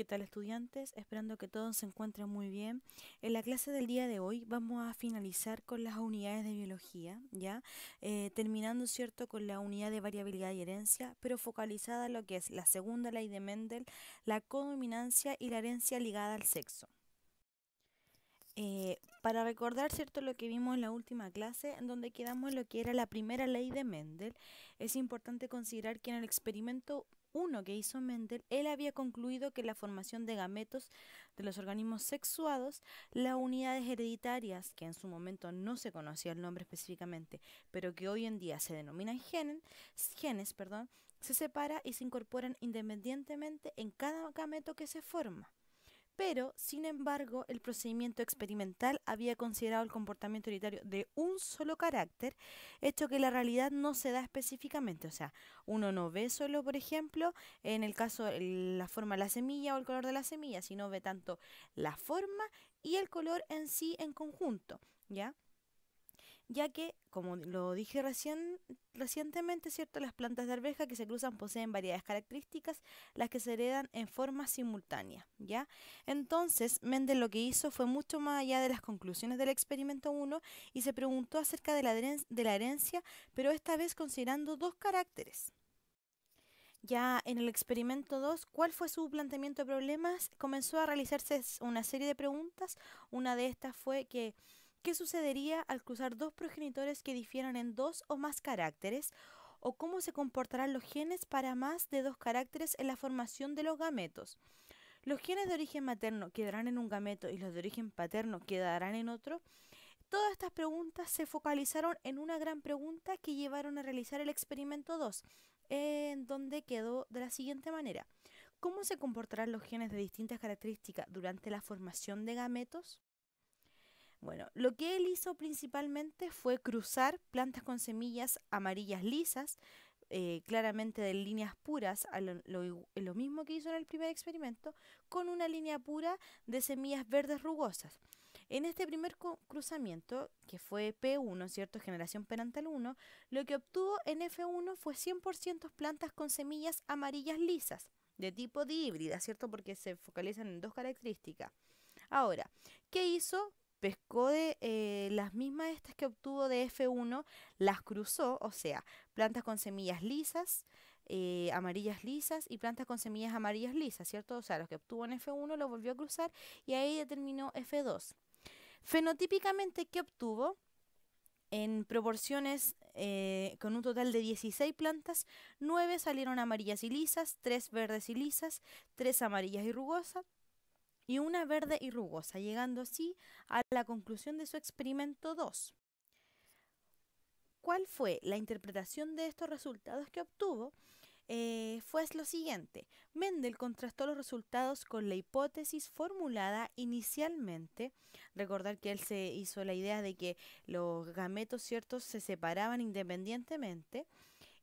¿Qué tal estudiantes? Esperando que todos se encuentren muy bien. En la clase del día de hoy vamos a finalizar con las unidades de biología, ¿ya? Eh, terminando, ¿cierto?, con la unidad de variabilidad y herencia, pero focalizada en lo que es la segunda ley de Mendel, la codominancia y la herencia ligada al sexo. Eh, para recordar, ¿cierto?, lo que vimos en la última clase, en donde quedamos lo que era la primera ley de Mendel, es importante considerar que en el experimento uno que hizo Mendel, él había concluido que la formación de gametos de los organismos sexuados, las unidades hereditarias, que en su momento no se conocía el nombre específicamente, pero que hoy en día se denominan genes, genes perdón, se separa y se incorporan independientemente en cada gameto que se forma pero sin embargo el procedimiento experimental había considerado el comportamiento hereditario de un solo carácter, hecho que la realidad no se da específicamente, o sea, uno no ve solo, por ejemplo, en el caso la forma de la semilla o el color de la semilla, sino ve tanto la forma y el color en sí en conjunto, ¿ya? ya que, como lo dije recientemente, ¿cierto? las plantas de arveja que se cruzan poseen variedades características, las que se heredan en forma simultánea. ¿ya? Entonces, Mendel lo que hizo fue mucho más allá de las conclusiones del experimento 1 y se preguntó acerca de la, de la herencia, pero esta vez considerando dos caracteres. Ya en el experimento 2, ¿cuál fue su planteamiento de problemas? Comenzó a realizarse una serie de preguntas. Una de estas fue que ¿Qué sucedería al cruzar dos progenitores que difieran en dos o más caracteres? ¿O cómo se comportarán los genes para más de dos caracteres en la formación de los gametos? ¿Los genes de origen materno quedarán en un gameto y los de origen paterno quedarán en otro? Todas estas preguntas se focalizaron en una gran pregunta que llevaron a realizar el experimento 2, en donde quedó de la siguiente manera. ¿Cómo se comportarán los genes de distintas características durante la formación de gametos? Bueno, lo que él hizo principalmente fue cruzar plantas con semillas amarillas lisas, eh, claramente de líneas puras, lo, mismo que hizo en el primer experimento, con una línea pura de semillas verdes rugosas. En este primer cruzamiento, que fue P1, ¿cierto? Generación Penantal 1, lo que obtuvo en F1 fue 100% plantas con semillas amarillas lisas, de tipo de híbrida, ¿cierto? Porque se focalizan en dos características. Ahora, ¿qué hizo pescó de eh, las mismas estas que obtuvo de F1, las cruzó, o sea, plantas con semillas lisas, eh, amarillas lisas y plantas con semillas amarillas lisas, ¿cierto? O sea, los que obtuvo en F1 los volvió a cruzar y ahí determinó F2. Fenotípicamente, ¿qué obtuvo? En proporciones eh, con un total de 16 plantas, 9 salieron amarillas y lisas, 3 verdes y lisas, 3 amarillas y rugosas, y una verde y rugosa, llegando así a la conclusión de su experimento 2. ¿Cuál fue la interpretación de estos resultados que obtuvo? Eh, fue lo siguiente. Mendel contrastó los resultados con la hipótesis formulada inicialmente. Recordar que él se hizo la idea de que los gametos ciertos se separaban independientemente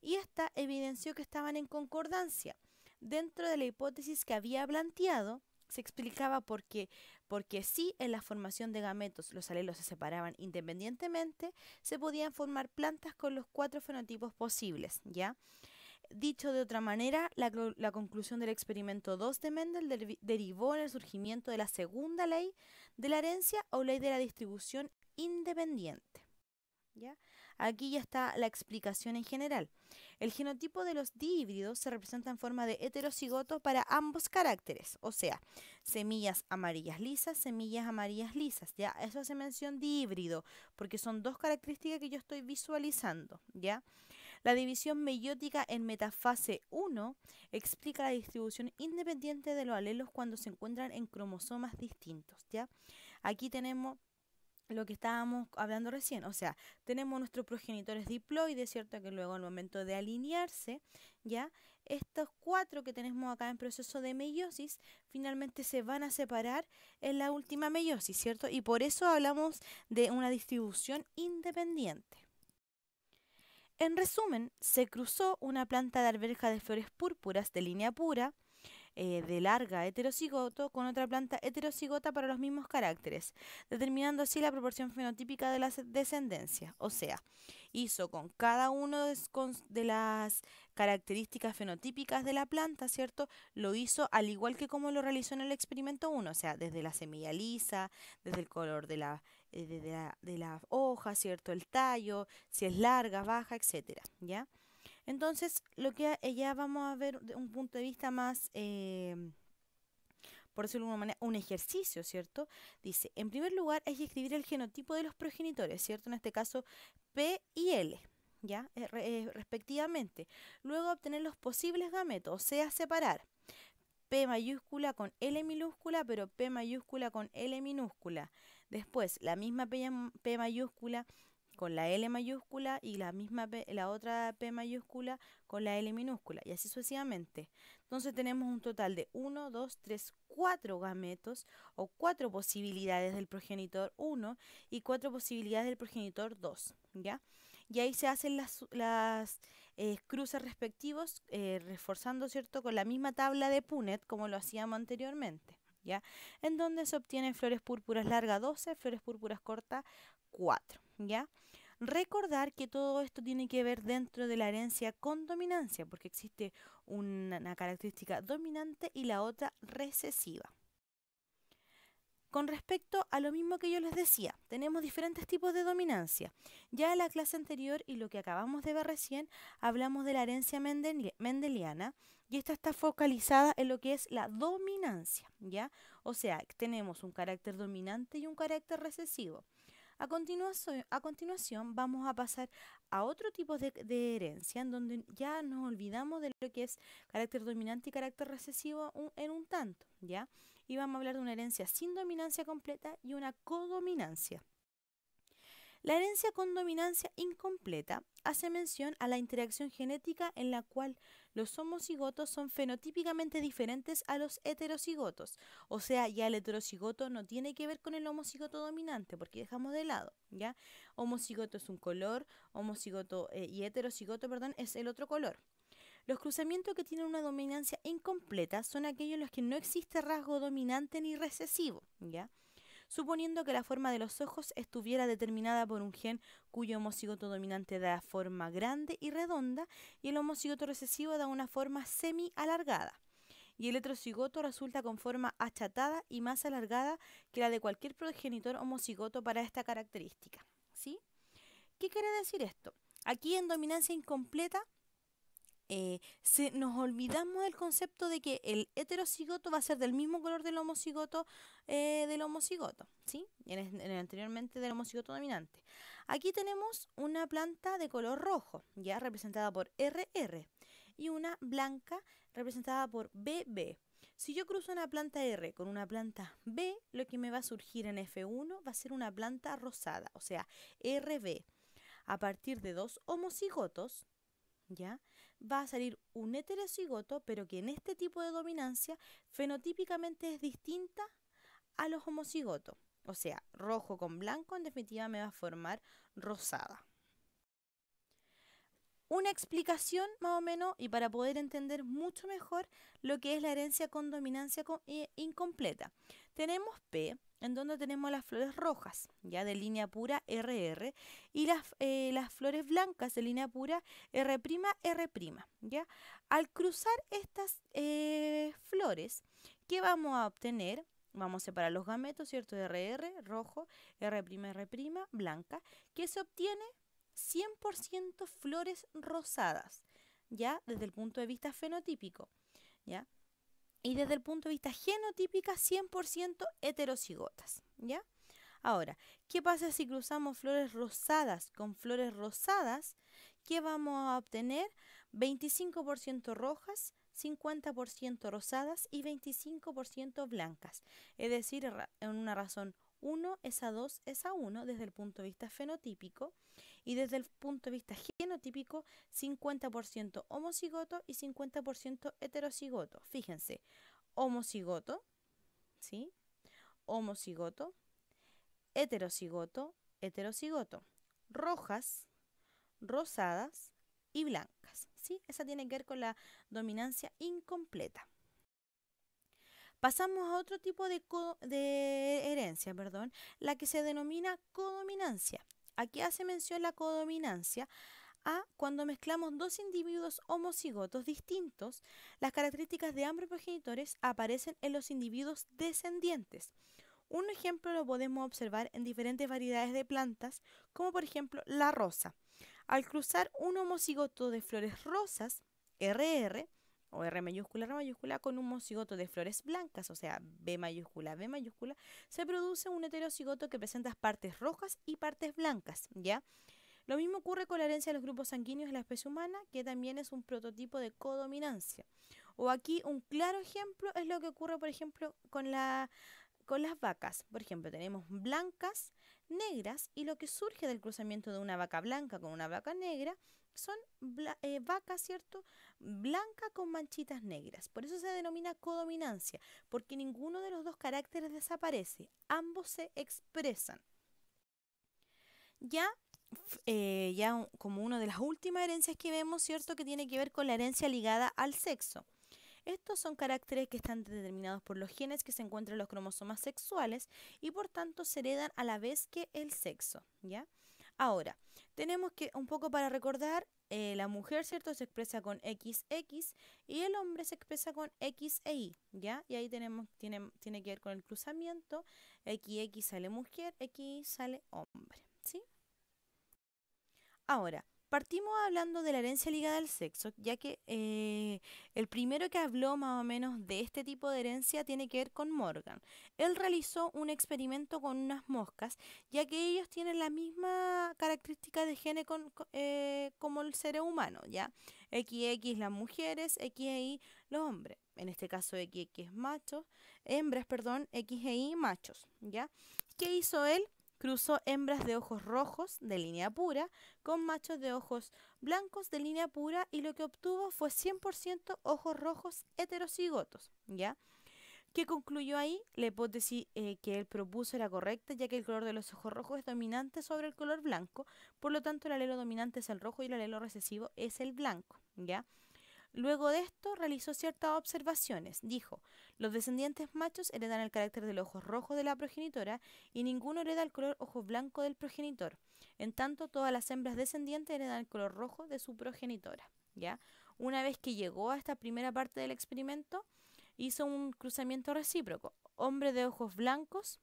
y esta evidenció que estaban en concordancia dentro de la hipótesis que había planteado se explicaba por Porque si en la formación de gametos los alelos se separaban independientemente, se podían formar plantas con los cuatro fenotipos posibles, ¿ya? Dicho de otra manera, la, conclusión del experimento 2 de Mendel derivó en el surgimiento de la segunda ley de la herencia o ley de la distribución independiente. ¿ya? Aquí ya está la explicación en general. El genotipo de los dihíbridos se representa en forma de heterocigoto para ambos caracteres, o sea, semillas amarillas lisas, semillas amarillas lisas. Ya, eso hace mención dihíbrido, porque son dos características que yo estoy visualizando, ¿ya? La división meiótica en metafase 1 explica la distribución independiente de los alelos cuando se encuentran en cromosomas distintos, ¿ya? Aquí tenemos lo que estábamos hablando recién, o sea, tenemos nuestros progenitores diploides, ¿cierto? Que luego el momento de alinearse, ¿ya? Estos cuatro que tenemos acá en proceso de meiosis, finalmente se van a separar en la última meiosis, ¿cierto? Y por eso hablamos de una distribución independiente. En resumen, se cruzó una planta de alberja de flores púrpuras de línea pura, eh, de larga heterocigoto con otra planta heterocigota para los mismos caracteres, determinando así la proporción fenotípica de la descendencia. O sea, hizo con cada uno de, las características fenotípicas de la planta, ¿cierto? Lo hizo al igual que como lo realizó en el experimento 1, o sea, desde la semilla lisa, desde el color de la, eh, de la hoja, ¿cierto? El tallo, si es larga, baja, etcétera, ¿ya? Entonces, lo que ya vamos a ver de un punto de vista más, eh, por decirlo de alguna manera, un ejercicio, ¿cierto? Dice, en primer lugar, hay que escribir el genotipo de los progenitores, ¿cierto? En este caso, P y L. ¿Ya? Eh, eh, respectivamente. Luego obtener los posibles gametos, o sea, separar. P mayúscula con L minúscula, pero P mayúscula con L minúscula. Después, la misma P mayúscula con la L mayúscula y la misma P, la otra P mayúscula con la L minúscula y así sucesivamente. Entonces tenemos un total de 1, 2, 3, 4 gametos o 4 posibilidades del progenitor 1 y 4 posibilidades del progenitor 2, ¿ya? Y ahí se hacen las, eh, cruces respectivos eh, reforzando, ¿cierto?, con la misma tabla de Punet, como lo hacíamos anteriormente. ¿Ya? En donde se obtienen flores púrpuras largas 12, flores púrpuras cortas 4, ¿ya? Recordar que todo esto tiene que ver dentro de la herencia con dominancia, porque existe una característica dominante y la otra recesiva. Con respecto a lo mismo que yo les decía, tenemos diferentes tipos de dominancia. Ya en la clase anterior y lo que acabamos de ver recién, hablamos de la herencia mendeliana y esta está focalizada en lo que es la dominancia, ¿ya? O sea, tenemos un carácter dominante y un carácter recesivo. A continuación, vamos a pasar a otro tipo de, herencia en donde ya nos olvidamos de lo que es carácter dominante y carácter recesivo en un tanto, ¿ya? Y vamos a hablar de una herencia sin dominancia completa y una codominancia. La herencia con dominancia incompleta hace mención a la interacción genética en la cual los homocigotos son fenotípicamente diferentes a los heterocigotos. O sea, ya el heterocigoto no tiene que ver con el homocigoto dominante, porque dejamos de lado, ¿ya? Homocigoto es un color, homocigoto eh, y heterocigoto, perdón, es el otro color. Los cruzamientos que tienen una dominancia incompleta son aquellos en los que no existe rasgo dominante ni recesivo, ¿ya? suponiendo que la forma de los ojos estuviera determinada por un gen cuyo homocigoto dominante da forma grande y redonda y el homocigoto recesivo da una forma semi-alargada. Y el heterocigoto resulta con forma achatada y más alargada que la de cualquier progenitor homocigoto para esta característica. ¿Qué quiere decir esto? Aquí en dominancia incompleta eh, se, nos olvidamos del concepto de que el heterocigoto va a ser del mismo color del homocigoto eh, del homocigoto, ¿sí? En anteriormente del homocigoto dominante. Aquí tenemos una planta de color rojo, ya representada por RR, y una blanca representada por BB. Si yo cruzo una planta R con una planta B, lo que me va a surgir en F1 va a ser una planta rosada, o sea, RB. A partir de dos homocigotos, ¿ya? va a salir un heterocigoto, pero que en este tipo de dominancia fenotípicamente es distinta a los homocigotos. O sea, rojo con blanco en definitiva me va a formar rosada. Una explicación más o menos y para poder entender mucho mejor lo que es la herencia con dominancia eh, incompleta. Tenemos P, en donde tenemos las flores rojas, ya de línea pura RR, y las, eh, las flores blancas de línea pura R', R', ¿ya? Al cruzar estas eh, flores, ¿qué vamos a obtener? Vamos a separar los gametos, ¿cierto? RR, rojo, R', R', blanca, que se obtiene 100% flores rosadas, ¿ya? Desde el punto de vista fenotípico, ¿ya? y desde el punto de vista genotípica 100% heterocigotas, ¿ya? Ahora, ¿qué pasa si cruzamos flores rosadas con flores rosadas? ¿Qué vamos a obtener? 25% rojas, 50% rosadas y 25% blancas. Es decir, en una razón 1 es a 2 es a 1 desde el punto de vista fenotípico y desde el punto de vista genotípico 50% homocigoto y 50% heterocigoto. Fíjense, homocigoto, ¿sí? Homocigoto, heterocigoto, heterocigoto. Rojas, rosadas y blancas, Esa tiene que ver con la dominancia incompleta. Pasamos a otro tipo de, de, herencia, la que se denomina codominancia. Aquí hace mención la codominancia? A cuando mezclamos dos individuos homocigotos distintos, las características de ambos progenitores aparecen en los individuos descendientes. Un ejemplo lo podemos observar en diferentes variedades de plantas, como por ejemplo la rosa. Al cruzar un homocigoto de flores rosas, RR, o R mayúscula, R mayúscula, con un mocigoto de flores blancas, o sea, B mayúscula, B mayúscula, se produce un heterocigoto que presenta partes rojas y partes blancas, ¿ya? Lo mismo ocurre con la herencia de los grupos sanguíneos de la especie humana, que también es un prototipo de codominancia. O aquí un claro ejemplo es lo que ocurre, por ejemplo, con las vacas. Por ejemplo, tenemos blancas, negras, y lo que surge del cruzamiento de una vaca blanca con una vaca negra son vacas, eh, vaca, ¿cierto? Blanca con manchitas negras. Por eso se denomina codominancia, porque ninguno de los dos caracteres desaparece, ambos se expresan. Ya, eh, ya como una de las últimas herencias que vemos, ¿cierto? Que tiene que ver con la herencia ligada al sexo. Estos son caracteres que están determinados por los genes que se encuentran en los cromosomas sexuales y por tanto se heredan a la vez que el sexo, ¿ya? Ahora, tenemos que, un poco para recordar, eh, la mujer, ¿cierto? Se expresa con XX y el hombre se expresa con X e Y, ¿ya? Y ahí tenemos, tiene, tiene que ver con el cruzamiento, XX sale mujer, X sale hombre, ¿sí? Ahora, Partimos hablando de la herencia ligada al sexo, ya que eh, el primero que habló más o menos de este tipo de herencia tiene que ver con Morgan. Él realizó un experimento con unas moscas, ya que ellos tienen la misma característica de gene eh, como el ser humano, ¿ya? XX las mujeres, XY los hombres. En este caso XX machos, hembras, perdón, Y machos, ¿ya? ¿Qué hizo él? Cruzó hembras de ojos rojos de línea pura con machos de ojos blancos de línea pura y lo que obtuvo fue 100% ojos rojos heterocigotos, ¿ya? que concluyó ahí la hipótesis eh, que él propuso era correcta, ya que el color de los ojos rojos es dominante sobre el color blanco, por lo tanto el alelo dominante es el rojo y el alelo recesivo es el blanco, ¿ya? Luego de esto realizó ciertas observaciones. Dijo, los descendientes machos heredan el carácter del ojo rojo de la progenitora y ninguno hereda el color ojo blanco del progenitor. En tanto, todas las hembras descendientes heredan el color rojo de su progenitora. ¿ya? Una vez que llegó a esta primera parte del experimento, hizo un cruzamiento recíproco. Hombre de ojos blancos,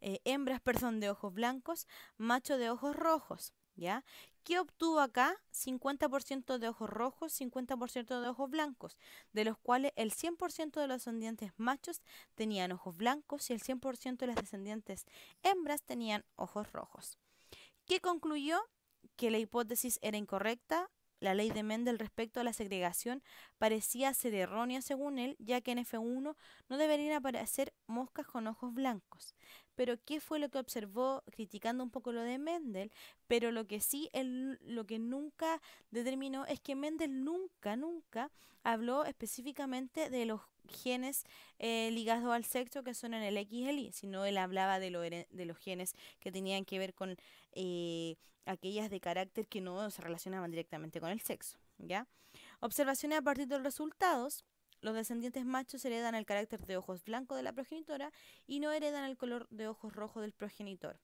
eh, hembras, perdón, de ojos blancos, macho de ojos rojos. ¿Ya? ¿Qué obtuvo acá? 50% de ojos rojos, 50% de ojos blancos, de los cuales el 100% de los descendientes machos tenían ojos blancos y el 100% de las descendientes hembras tenían ojos rojos. ¿Qué concluyó? Que la hipótesis era incorrecta, la ley de Mendel respecto a la segregación parecía ser errónea según él, ya que en F1 no deberían aparecer moscas con ojos blancos pero qué fue lo que observó criticando un poco lo de Mendel, pero lo que sí, lo que nunca determinó es que Mendel nunca, nunca habló específicamente de los genes eh, ligados al sexo que son en el X el y Y, sino él hablaba de, los genes que tenían que ver con eh, aquellas de carácter que no se relacionaban directamente con el sexo. ¿ya? Observaciones a partir de los resultados los descendientes machos heredan el carácter de ojos blancos de la progenitora y no heredan el color de ojos rojos del progenitor.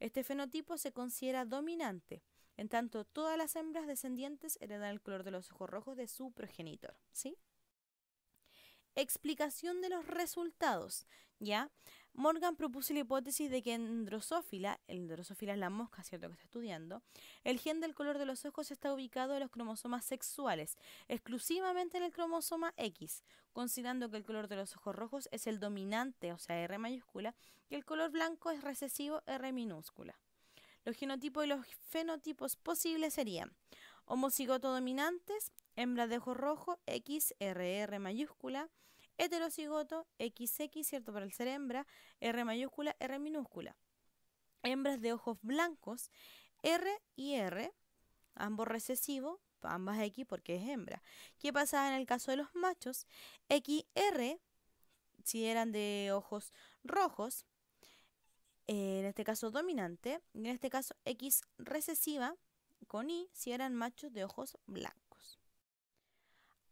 Este fenotipo se considera dominante, en tanto todas las hembras descendientes heredan el color de los ojos rojos de su progenitor, ¿sí? Explicación de los resultados, ¿ya? Morgan propuso la hipótesis de que en drosófila, el drosófila es la mosca, ¿cierto?, que está estudiando, el gen del color de los ojos está ubicado en los cromosomas sexuales, exclusivamente en el cromosoma X, considerando que el color de los ojos rojos es el dominante, o sea, R mayúscula, y el color blanco es recesivo, R minúscula. Los genotipos y los fenotipos posibles serían homocigoto dominantes, hembras de ojos rojos, XRR mayúscula, heterocigoto, XX, ¿cierto? Para el ser hembra, R mayúscula, R minúscula. Hembras de ojos blancos, R y R, ambos recesivos, ambas X porque es hembra. ¿Qué pasaba en el caso de los machos? XR, si eran de ojos rojos, eh, en este caso dominante, en este caso X recesiva con Y, si eran machos de ojos blancos.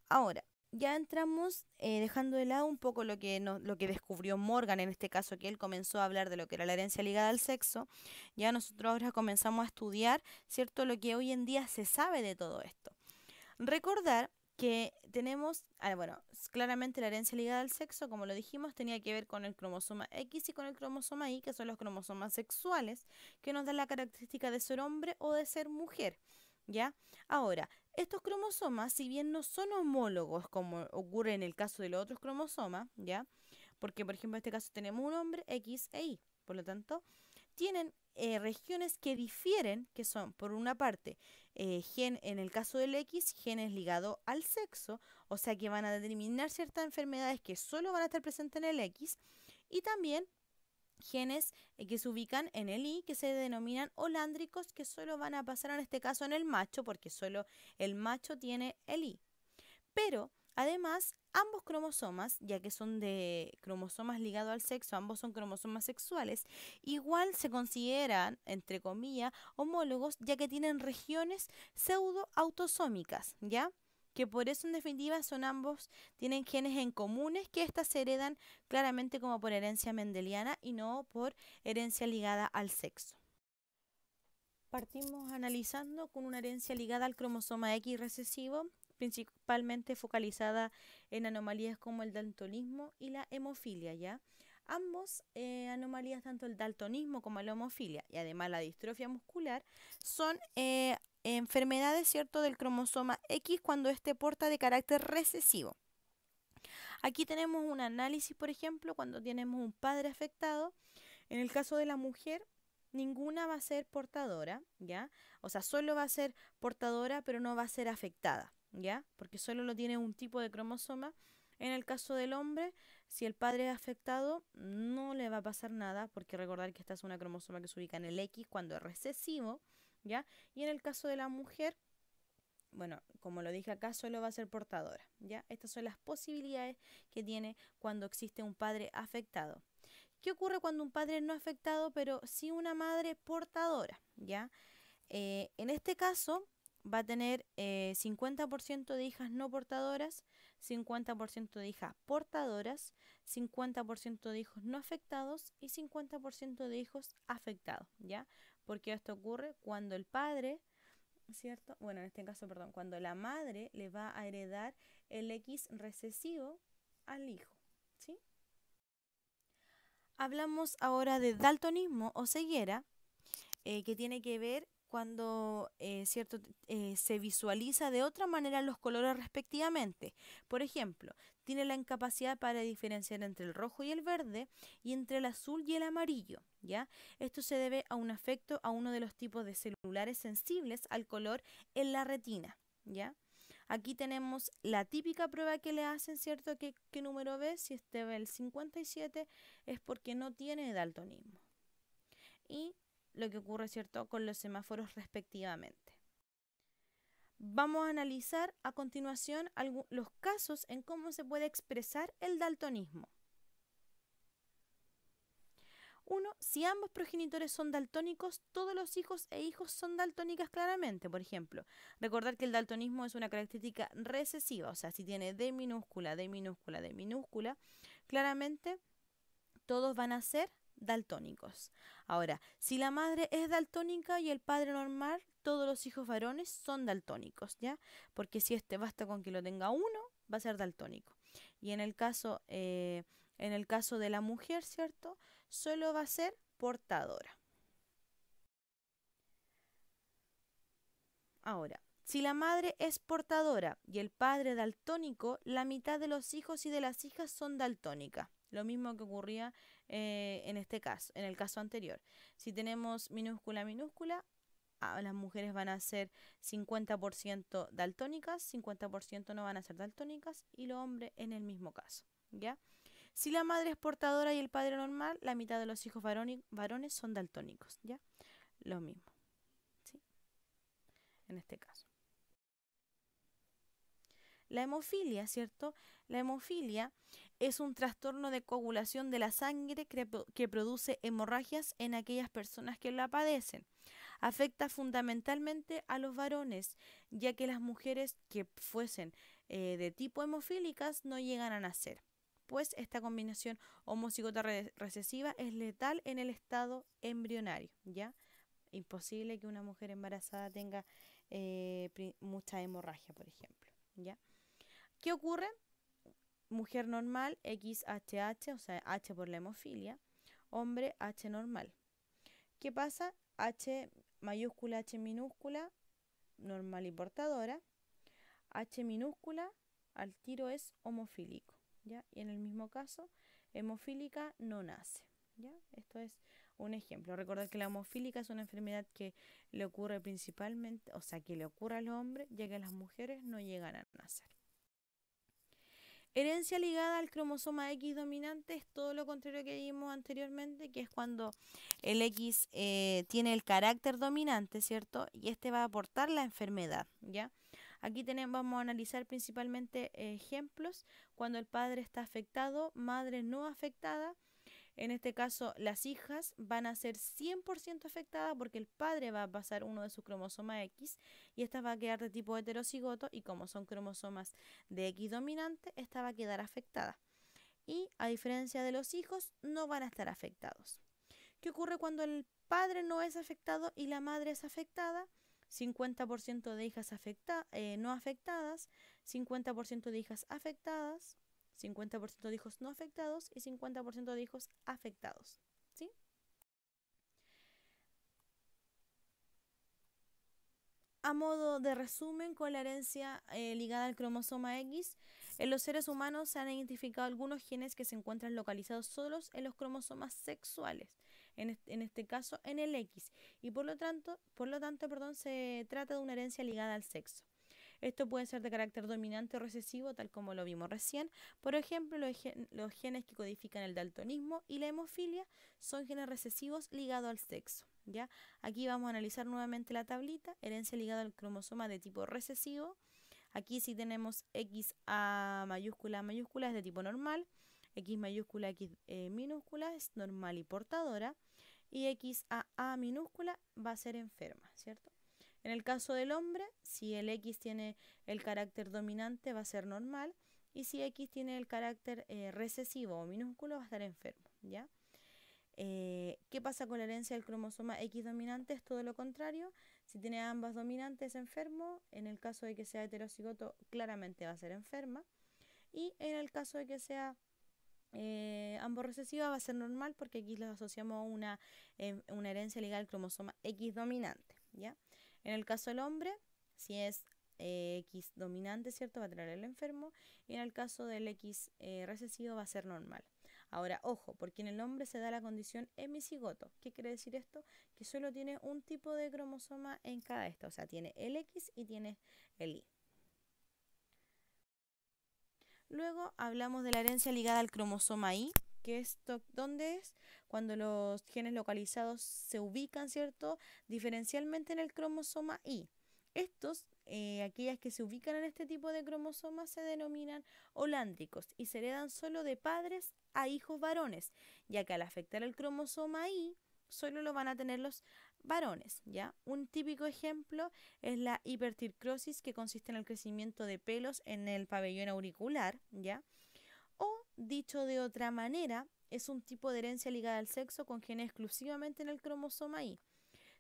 Ahora, ya entramos eh, dejando de lado un poco lo que, lo que descubrió Morgan en este caso, que él comenzó a hablar de lo que era la herencia ligada al sexo, ya nosotros ahora comenzamos a estudiar, ¿cierto?, lo que hoy en día se sabe de todo esto. Recordar que tenemos, ah, bueno, claramente la herencia ligada al sexo, como lo dijimos, tenía que ver con el cromosoma X y con el cromosoma Y, que son los cromosomas sexuales, que nos dan la característica de ser hombre o de ser mujer. ¿Ya? Ahora, estos cromosomas, si bien no son homólogos como ocurre en el caso de los otros cromosomas, ¿ya? Porque, por ejemplo, en este caso tenemos un hombre X e Y, por lo tanto, tienen eh, regiones que difieren, que son, por una parte, eh, gen, en el caso del X, genes ligados al sexo, o sea que van a determinar ciertas enfermedades que solo van a estar presentes en el X, y también genes eh, que se ubican en el I, que se denominan holándricos, que solo van a pasar en este caso en el macho, porque solo el macho tiene el I. Pero además, ambos cromosomas, ya que son de cromosomas ligados al sexo, ambos son cromosomas sexuales, igual se consideran, entre comillas, homólogos, ya que tienen regiones pseudoautosómicas, ¿ya? que por eso en definitiva son ambos, tienen genes en comunes que éstas se heredan claramente como por herencia mendeliana y no por herencia ligada al sexo. Partimos analizando con una herencia ligada al cromosoma X recesivo, principalmente focalizada en anomalías como el daltonismo y la hemofilia, ¿ya? Ambos eh, anomalías, tanto el daltonismo como la hemofilia y además la distrofia muscular, son eh, enfermedades, ¿cierto?, del cromosoma X cuando este porta de carácter recesivo. Aquí tenemos un análisis, por ejemplo, cuando tenemos un padre afectado. En el caso de la mujer, ninguna va a ser portadora, ¿ya? O sea, solo va a ser portadora, pero no va a ser afectada, ¿ya? Porque solo lo tiene un tipo de cromosoma. En el caso del hombre, si el padre es afectado, no le va a pasar nada, porque recordar que esta es una cromosoma que se ubica en el X cuando es recesivo. ¿ya? Y en el caso de la mujer, bueno, como lo dije acá, solo va a ser portadora, ¿ya? Estas son las posibilidades que tiene cuando existe un padre afectado. ¿Qué ocurre cuando un padre no afectado, pero sí una madre portadora, ¿ya? Eh, en este caso va a tener 50% eh, de hijas no portadoras, 50% de hijas portadoras, 50% de hijos no afectados y 50% de hijos afectados, ¿ya? Porque esto ocurre cuando el padre, ¿cierto? Bueno, en este caso, perdón, cuando la madre le va a heredar el X recesivo al hijo, ¿sí? Hablamos ahora de daltonismo o ceguera, eh, que tiene que ver cuando eh, cierto, eh, se visualiza de otra manera los colores respectivamente. Por ejemplo, tiene la incapacidad para diferenciar entre el rojo y el verde y entre el azul y el amarillo. ¿ya? Esto se debe a un afecto a uno de los tipos de celulares sensibles al color en la retina. ¿ya? Aquí tenemos la típica prueba que le hacen, ¿cierto? que qué número ve? Si este ve el 57 es porque no tiene daltonismo. Y lo que ocurre, ¿cierto?, con los semáforos respectivamente. Vamos a analizar a continuación los casos en cómo se puede expresar el daltonismo. uno, Si ambos progenitores son daltónicos, todos los hijos e hijos son daltónicas claramente, por ejemplo. Recordar que el daltonismo es una característica recesiva, o sea, si tiene D minúscula, D minúscula, D minúscula, claramente todos van a ser daltónicos. Ahora, si la madre es daltónica y el padre normal, todos los hijos varones son daltónicos, ¿ya? Porque si este basta con que lo tenga uno, va a ser daltónico. Y en el caso, eh, en el caso de la mujer, ¿cierto? Solo va a ser portadora. Ahora, si la madre es portadora y el padre daltónico, la mitad de los hijos y de las hijas son daltónicas. Lo mismo que ocurría eh, en este caso, en el caso anterior. Si tenemos minúscula minúscula, las mujeres van a ser 50% daltónicas, 50% no van a ser daltónicas y los hombres en el mismo caso, ¿ya? Si la madre es portadora y el padre normal, la mitad de los hijos varones son daltónicos, ¿ya? Lo mismo, En este caso. La hemofilia, ¿cierto? La hemofilia es un trastorno de coagulación de la sangre que, produce hemorragias en aquellas personas que la padecen. Afecta fundamentalmente a los varones, ya que las mujeres que fuesen eh, de tipo hemofílicas no llegan a nacer. Pues esta combinación homocigota recesiva es letal en el estado embrionario, ¿ya? Imposible que una mujer embarazada tenga eh, mucha hemorragia, por ejemplo, ¿ya? ¿Qué ocurre? Mujer normal, XHH, o sea, H por la hemofilia. Hombre, H normal. ¿Qué pasa? H mayúscula, H minúscula, normal y portadora. H minúscula al tiro es homofílico, ¿ya? Y en el mismo caso, hemofílica no nace, ¿ya? Esto es un ejemplo. Recordad que la homofílica es una enfermedad que le ocurre principalmente, o sea, que le ocurre al hombre, ya que las mujeres no llegan a nacer. Herencia ligada al cromosoma X dominante es todo lo contrario que vimos anteriormente, que es cuando el X eh, tiene el carácter dominante, ¿cierto? Y este va a aportar la enfermedad, ¿ya? Aquí tenemos, vamos a analizar principalmente ejemplos cuando el padre está afectado, madre no afectada, en este caso, las hijas van a ser 100% afectadas porque el padre va a pasar uno de sus cromosomas X y esta va a quedar de tipo heterocigoto y como son cromosomas de X dominante, esta va a quedar afectada. Y a diferencia de los hijos, no van a estar afectados. ¿Qué ocurre cuando el padre no es afectado y la madre es afectada? 50% de hijas eh, no afectadas, 50% de hijas afectadas, 50% de hijos no afectados y 50% de hijos afectados. ¿Sí? A modo de resumen, con la herencia eh, ligada al cromosoma X, en eh, los seres humanos se han identificado algunos genes que se encuentran localizados solos en los cromosomas sexuales, en este, en este caso en el X, y por lo tanto, por lo tanto perdón, se trata de una herencia ligada al sexo. Esto puede ser de carácter dominante o recesivo, tal como lo vimos recién. Por ejemplo, los genes que codifican el daltonismo y la hemofilia son genes recesivos ligados al sexo. ¿ya? Aquí vamos a analizar nuevamente la tablita, herencia ligada al cromosoma de tipo recesivo. Aquí si tenemos XA mayúscula mayúscula es de tipo normal, X mayúscula X eh, minúscula es normal y portadora, y XAA minúscula va a ser enferma, ¿cierto? En el caso del hombre, si el X tiene el carácter dominante va a ser normal y si X tiene el carácter eh, recesivo o minúsculo va a estar enfermo, ¿ya? Eh, ¿Qué pasa con la herencia del cromosoma X dominante? Es todo lo contrario. Si tiene ambas dominantes, enfermo. En el caso de que sea heterocigoto, claramente va a ser enferma. Y en el caso de que sea eh, ambos recesiva, va a ser normal porque aquí los asociamos a una, una herencia ligada al cromosoma X dominante, ¿ya? En el caso del hombre, si es X eh, dominante, ¿cierto? Va a tener el enfermo. Y en el caso del X eh, recesivo va a ser normal. Ahora, ojo, porque en el hombre se da la condición hemizigoto. ¿Qué quiere decir esto? Que solo tiene un tipo de cromosoma en cada esta. O sea, tiene el X y tiene el Y. Luego hablamos de la herencia ligada al cromosoma Y, esto, ¿dónde es? Cuando los genes localizados se ubican, ¿cierto? Diferencialmente en el cromosoma Y. Estos, eh, aquellas que se ubican en este tipo de cromosomas, se denominan holándricos y se heredan solo de padres a hijos varones, ya que al afectar el cromosoma Y, solo lo van a tener los varones, ¿ya? Un típico ejemplo es la hipertircrosis que consiste en el crecimiento de pelos en el pabellón auricular, ¿ya? Dicho de otra manera, es un tipo de herencia ligada al sexo con exclusivamente en el cromosoma I.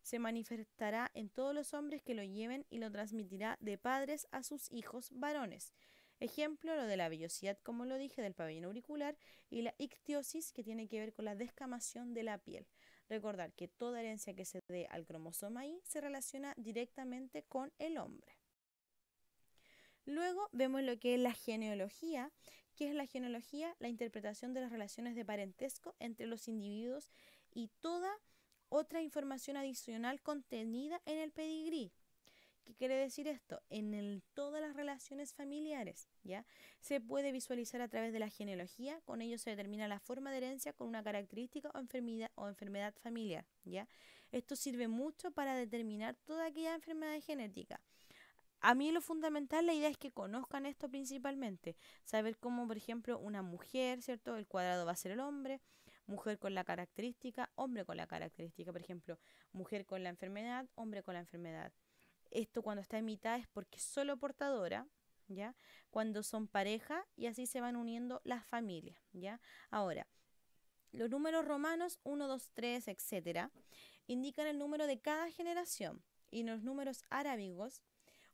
Se manifestará en todos los hombres que lo lleven y lo transmitirá de padres a sus hijos varones. Ejemplo, lo de la vellosidad, como lo dije, del pabellón auricular y la ictiosis, que tiene que ver con la descamación de la piel. Recordar que toda herencia que se dé al cromosoma I se relaciona directamente con el hombre. Luego vemos lo que es la genealogía, ¿Qué es la genealogía, la interpretación de las relaciones de parentesco entre los individuos y toda otra información adicional contenida en el pedigrí. ¿Qué quiere decir esto? En todas las relaciones familiares, ¿ya? Se puede visualizar a través de la genealogía, con ello se determina la forma de herencia con una característica o enfermedad, o enfermedad familiar, ¿ya? Esto sirve mucho para determinar toda aquella enfermedad genética a mí lo fundamental, la idea es que conozcan esto principalmente. Saber cómo, por ejemplo, una mujer, ¿cierto? El cuadrado va a ser el hombre, mujer con la característica, hombre con la característica, por ejemplo, mujer con la enfermedad, hombre con la enfermedad. Esto cuando está en mitad es porque es solo portadora, ¿ya? Cuando son pareja y así se van uniendo las familias, ¿ya? Ahora, los números romanos 1, 2, 3, etcétera, indican el número de cada generación y los números arábigos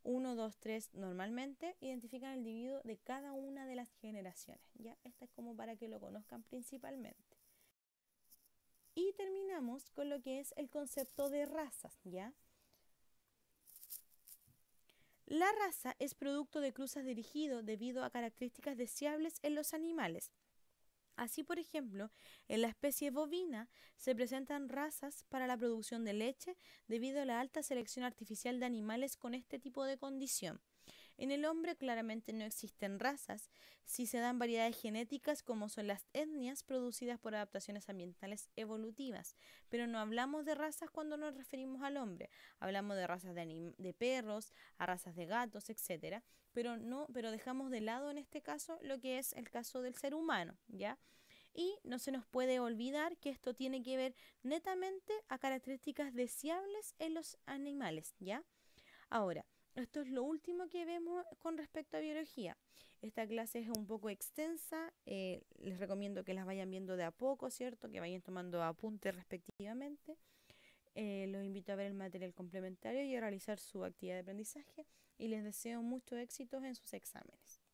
1, 2, 3 normalmente identifican el individuo de cada una de las generaciones. Ya, esta es como para que lo conozcan principalmente. Y terminamos con lo que es el concepto de razas, ¿ya? La raza es producto de cruzas dirigido debido a características deseables en los animales, Así, por ejemplo, en la especie bovina se presentan razas para la producción de leche debido a la alta selección artificial de animales con este tipo de condición. En el hombre claramente no existen razas, si se dan variedades genéticas como son las etnias producidas por adaptaciones ambientales evolutivas, pero no hablamos de razas cuando nos referimos al hombre, hablamos de razas de, perros, a razas de gatos, etcétera, pero no, pero dejamos de lado en este caso lo que es el caso del ser humano, ¿ya? y no se nos puede olvidar que esto tiene que ver netamente a características deseables en los animales, ¿ya? Ahora, esto es lo último que vemos con respecto a biología. Esta clase es un poco extensa, eh, les recomiendo que las vayan viendo de a poco, ¿cierto? Que vayan tomando apuntes respectivamente. Eh, los invito a ver el material complementario y a realizar su actividad de aprendizaje y les deseo muchos éxitos en sus exámenes.